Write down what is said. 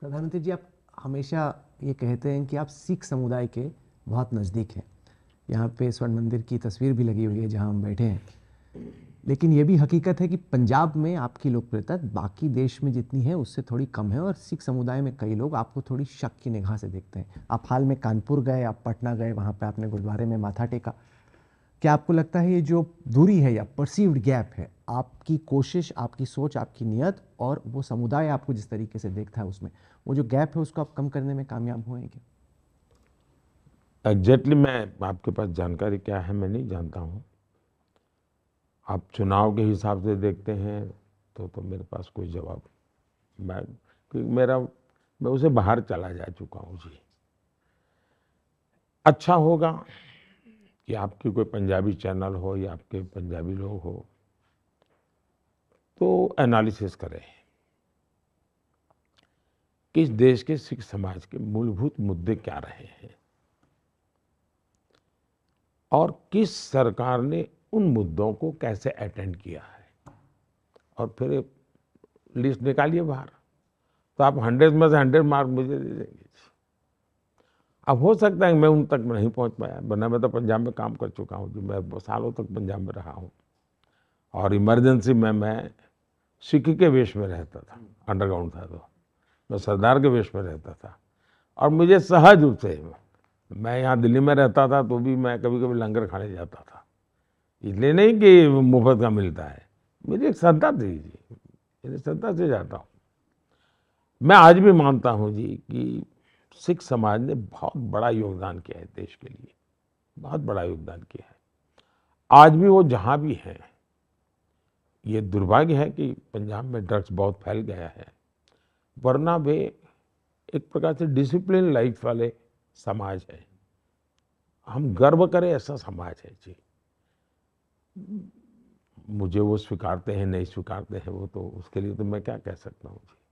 प्रधानमंत्री जी आप हमेशा ये कहते हैं कि आप सिख समुदाय के बहुत नज़दीक हैं यहाँ पे स्वर्ण मंदिर की तस्वीर भी लगी हुई है जहाँ हम बैठे हैं लेकिन ये भी हकीकत है कि पंजाब में आपकी लोकप्रियता बाकी देश में जितनी है उससे थोड़ी कम है और सिख समुदाय में कई लोग आपको थोड़ी शक की निगाह से देखते हैं आप हाल में कानपुर गए आप पटना गए वहाँ पर आपने गुरुद्वारे में माथा टेका क्या आपको लगता है ये जो दूरी है या परसीव्ड गैप है आपकी कोशिश आपकी सोच आपकी नियत और वो समुदाय आपको जिस तरीके से देखता है उसमें वो जो गैप है उसको आप कम करने में कामयाब हुएंगे एग्जैक्टली exactly मैं आपके पास जानकारी क्या है मैं नहीं जानता हूँ आप चुनाव के हिसाब से देखते हैं तो तो मेरे पास कोई जवाब मैं क्योंकि मेरा मैं उसे बाहर चला जा चुका हूँ जी अच्छा होगा कि आपकी कोई पंजाबी चैनल हो या आपके पंजाबी लोग हो तो एनालिसिस करें कि इस देश के सिख समाज के मूलभूत मुद्दे क्या रहे हैं और किस सरकार ने उन मुद्दों को कैसे अटेंड किया है और फिर लिस्ट निकालिए बाहर तो आप हंड्रेड में से हंड्रेड मार्क मुझे दे देंगे अब हो सकता है मैं उन तक नहीं पहुंच पाया वरना मैं तो पंजाब में काम कर चुका हूं जो मैं सालों तक पंजाब में रहा हूं और इमरजेंसी में मैं सिख के वेश में रहता था अंडरग्राउंड था तो मैं सरदार के वेश में रहता था और मुझे सहज रूप से मैं यहाँ दिल्ली में रहता था तो भी मैं कभी कभी लंगर खाने जाता था इसलिए नहीं कि मुफ्त का मिलता है मेरी एक श्रद्धा थी जी मेरी श्रद्धा से जाता हूँ मैं आज भी मानता हूँ जी कि सिख समाज ने बहुत बड़ा योगदान किया है देश के लिए बहुत बड़ा योगदान किया है आज भी वो जहाँ भी हैं ये दुर्भाग्य है कि पंजाब में ड्रग्स बहुत फैल गया है वरना वे एक प्रकार से डिसिप्लिन लाइफ वाले समाज है हम गर्व करें ऐसा समाज है जी मुझे वो स्वीकारते हैं नहीं स्वीकारते हैं वो तो उसके लिए तो मैं क्या कह सकता हूँ जी